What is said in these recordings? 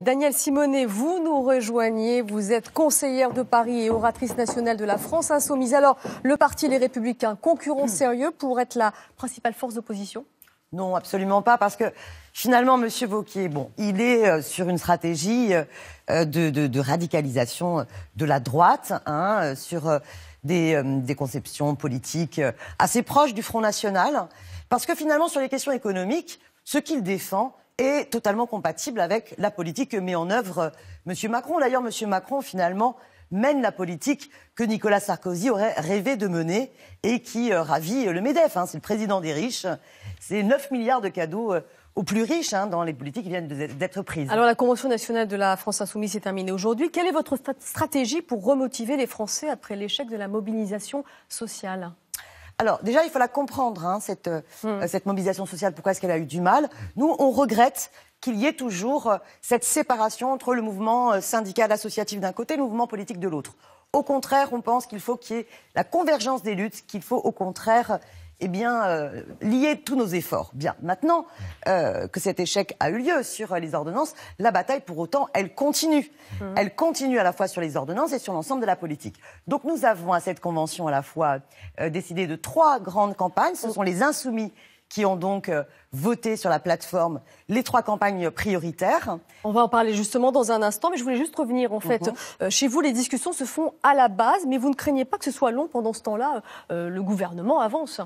Daniel Simonet, vous nous rejoignez. Vous êtes conseillère de Paris et oratrice nationale de la France Insoumise. Alors, le parti Les Républicains, concurrent sérieux pour être la principale force d'opposition Non, absolument pas, parce que finalement, M. Vauquier, bon, il est euh, sur une stratégie euh, euh, de, radicalisation de la droite, hein, sur des conceptions politiques assez proches du Front National, parce que finalement, sur les questions économiques, ce qu'il défend, est totalement compatible avec la politique que met en œuvre euh, M. Macron. D'ailleurs, M. Macron, finalement, mène la politique que Nicolas Sarkozy aurait rêvé de mener et qui euh, ravit euh, le MEDEF. Hein. C'est le président des riches. C'est 9 milliards de cadeaux. aux plus riches hein, dans les politiques qui viennent d'être prises. Alors la Convention nationale de la France insoumise est terminée aujourd'hui. Quelle est votre stratégie pour remotiver les Français après l'échec de la mobilisation sociale alors déjà, il faut la comprendre, hein, cette, euh, hmm. cette mobilisation sociale, pourquoi est-ce qu'elle a eu du mal. Nous, on regrette qu'il y ait toujours euh, cette séparation entre le mouvement euh, syndical associatif d'un côté et le mouvement politique de l'autre. Au contraire, on pense qu'il faut qu'il y ait la convergence des luttes, qu'il faut au contraire eh bien, euh, lier tous nos efforts. Bien, maintenant euh, que cet échec a eu lieu sur euh, les ordonnances, la bataille, pour autant, elle continue. Mmh. Elle continue à la fois sur les ordonnances et sur l'ensemble de la politique. Donc nous avons à cette convention à la fois décidé de trois grandes campagnes. Ce oh. sont les insoumis qui ont donc voté sur la plateforme les trois campagnes prioritaires. On va en parler justement dans un instant, mais je voulais juste revenir en fait. Mhm. chez vous, les discussions se font à la base, mais vous ne craignez pas que ce soit long pendant ce temps-là Le gouvernement avance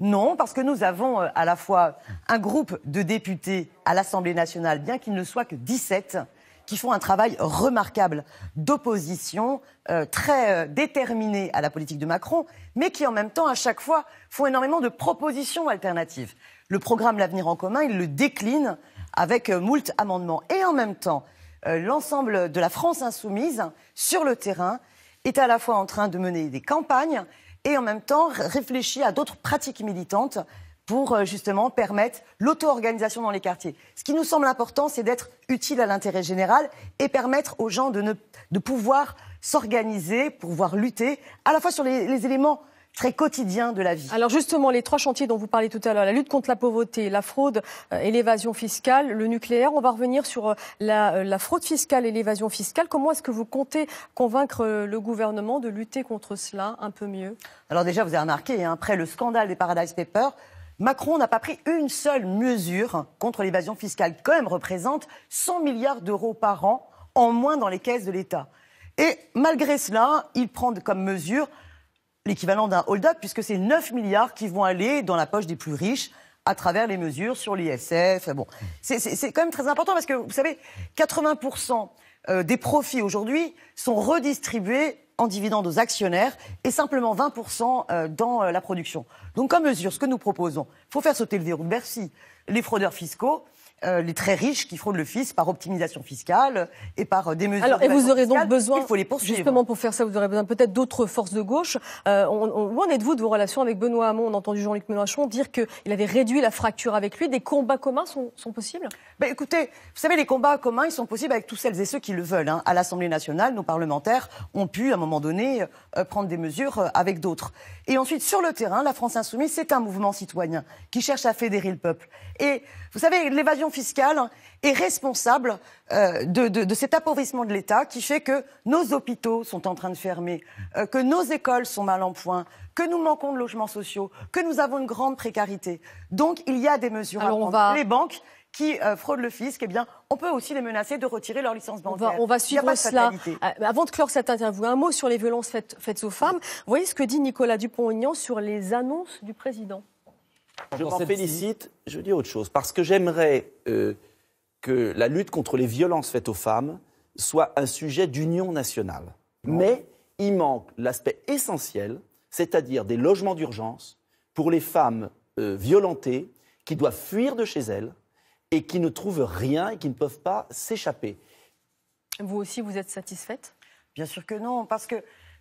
non, parce que nous avons euh, à la fois un groupe de députés à l'Assemblée nationale, bien qu'il ne soit que 17, qui font un travail remarquable d'opposition, euh, très euh, déterminé à la politique de Macron, mais qui en même temps, à chaque fois, font énormément de propositions alternatives. Le programme L'avenir en commun, il le décline avec moult amendements. Et en même temps, l'ensemble de la France insoumise, sur le terrain, est à la fois en train de mener des campagnes, et en même temps réfléchir à d'autres pratiques militantes pour euh, justement permettre l'auto-organisation dans les quartiers. Ce qui nous semble important, c'est d'être utile à l'intérêt général et permettre aux gens de, pouvoir s'organiser, pouvoir lutter, à la fois sur les éléments très quotidien de la vie. Alors justement, les trois chantiers dont vous parlez tout à l'heure, la lutte contre la pauvreté, la fraude euh, et l'évasion fiscale, le nucléaire, on va revenir sur euh, euh, la, fraude fiscale et l'évasion fiscale. Comment est-ce que vous comptez convaincre le gouvernement de lutter contre cela un peu mieux Alors déjà, vous avez remarqué, hein, après le scandale des Paradise Papers, Macron n'a pas pris une seule mesure contre l'évasion fiscale, quand même représente 100 milliards d'euros par an en moins dans les caisses de l'État. Et malgré cela, il prend comme mesure l'équivalent d'un hold-up, puisque c'est 9 milliards qui vont aller dans la poche des plus riches à travers les mesures sur l'ISF. Bon, c'est quand même très important parce que vous savez, 80% euh, des profits aujourd'hui sont redistribués en dividendes aux actionnaires et simplement 20% euh, dans euh, la production. Donc comme mesure, ce que nous proposons, faut faire sauter le verrou merci Les fraudeurs fiscaux, euh, les très riches qui fraudent le fisc par optimisation fiscale et par euh, des mesures. Alors, et vous aurez donc besoin, il faut les poursuivre. justement pour faire ça, vous aurez besoin peut-être d'autres forces de gauche. Euh, on, on, où en êtes-vous de vos relations avec Benoît Hamon On a entendu Jean-Luc Mélenchon dire qu'il avait réduit la fracture avec lui. Des combats communs sont, sont possibles ben, Écoutez, vous savez, les combats communs, ils sont possibles avec tous celles et ceux qui le veulent. Hein. À l'Assemblée nationale, nos parlementaires ont pu, à un moment donné, prendre des mesures avec d'autres. Et ensuite, sur le terrain, la France insoumise, c'est un mouvement citoyen qui cherche à fédérer le peuple. Et vous savez, l'évasion fiscale est responsable euh, de, cet appauvrissement de l'État qui fait que nos hôpitaux sont en train de fermer, euh, que nos écoles sont mal en point, que nous manquons de logements sociaux, que nous avons une grande précarité. Donc il y a des mesures Alors à Les banques qui euh, fraudent le fisc, eh bien, on peut aussi les menacer de retirer leur licence bancaire. On va, suivre cela. Avant de clore cette interview, un mot sur les violences faites, faites aux femmes. Vous voyez ce que dit Nicolas Dupont-Aignan sur les annonces du président je m'en félicite. Je dis autre chose. Parce que j'aimerais euh, que la lutte contre les violences faites aux femmes soit un sujet d'union nationale. Mais il manque l'aspect essentiel, c'est-à-dire des logements d'urgence pour les femmes euh, violentées qui doivent fuir de chez elles et qui ne trouvent rien et qui ne peuvent pas s'échapper. Vous aussi, vous êtes satisfaite Bien sûr que non, parce que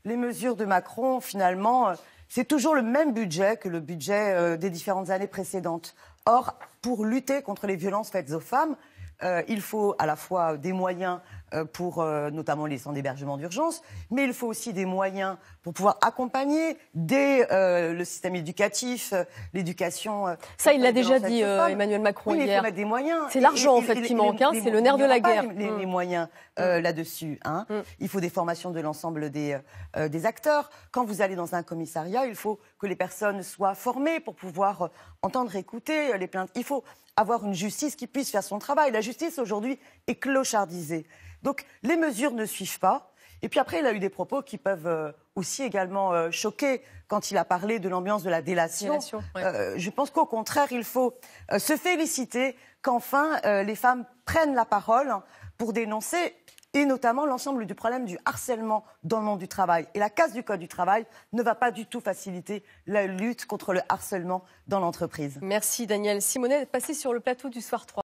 les mesures de Macron, finalement, euh, c'est toujours le même budget que le budget euh, des différentes années précédentes. Or, pour lutter contre les violences faites aux femmes, euh, il faut à la fois des moyens euh, pour euh, notamment les centres d'hébergement d'urgence, mais il faut aussi des moyens pour pouvoir accompagner dès euh, le système éducatif, l'éducation. Ça, il l'a déjà dit Emmanuel Macron hier. Il faut des moyens. C'est l'argent en fait qui manque, hein, c'est le nerf de la guerre. Les, les mm. moyens mm. là-dessus. Hein. Mm. Il faut des formations de l'ensemble des, des acteurs. Quand vous allez dans un commissariat, il faut que les personnes soient formées pour pouvoir entendre, écouter les plaintes. Il faut avoir une justice qui puisse faire son travail. La justice aujourd'hui est clochardisée. Donc les mesures ne suivent pas. Et puis après, il a eu des propos qui peuvent euh, aussi également euh, choquer quand il a parlé de l'ambiance de la délation. Euh, je pense qu'au contraire, il faut se féliciter qu'enfin les femmes prennent la parole pour dénoncer et notamment l'ensemble du problème du harcèlement dans le monde du travail. Et la casse du Code du travail ne va pas du tout faciliter la lutte contre le harcèlement dans l'entreprise. Merci Daniel Simonet, passé sur le plateau du soir 3.